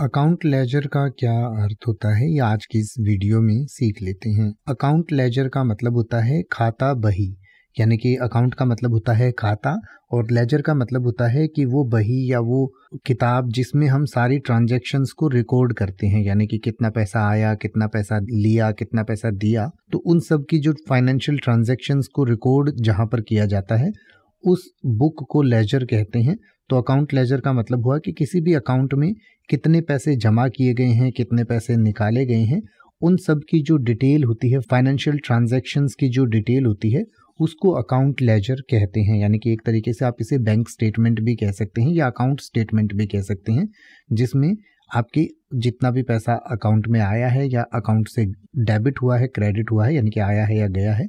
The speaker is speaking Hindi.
अकाउंट लेजर का क्या अर्थ होता है ये आज की इस वीडियो में सीख लेते हैं अकाउंट लेजर का मतलब होता है खाता बही यानी कि अकाउंट का मतलब होता है खाता और लेजर का मतलब होता है कि वो बही या वो किताब जिसमें हम सारी ट्रांजैक्शंस को रिकॉर्ड करते हैं यानी कि कितना पैसा आया कितना पैसा लिया कितना पैसा दिया तो उन सब की जो फाइनेंशियल ट्रांजेक्शन्स को रिकॉर्ड जहाँ पर किया जाता है उस बुक को लेजर कहते हैं तो अकाउंट लेजर का मतलब हुआ कि किसी भी अकाउंट में कितने पैसे जमा किए गए हैं कितने पैसे निकाले गए हैं उन सब की जो डिटेल होती है फाइनेंशियल ट्रांजेक्शन्स की जो डिटेल होती है उसको अकाउंट लेजर कहते हैं यानी कि एक तरीके से आप इसे बैंक स्टेटमेंट भी कह सकते हैं या अकाउंट स्टेटमेंट भी कह सकते हैं जिसमें आपके जितना भी पैसा अकाउंट में आया है या अकाउंट से डेबिट हुआ है क्रेडिट हुआ है यानी कि आया है या गया है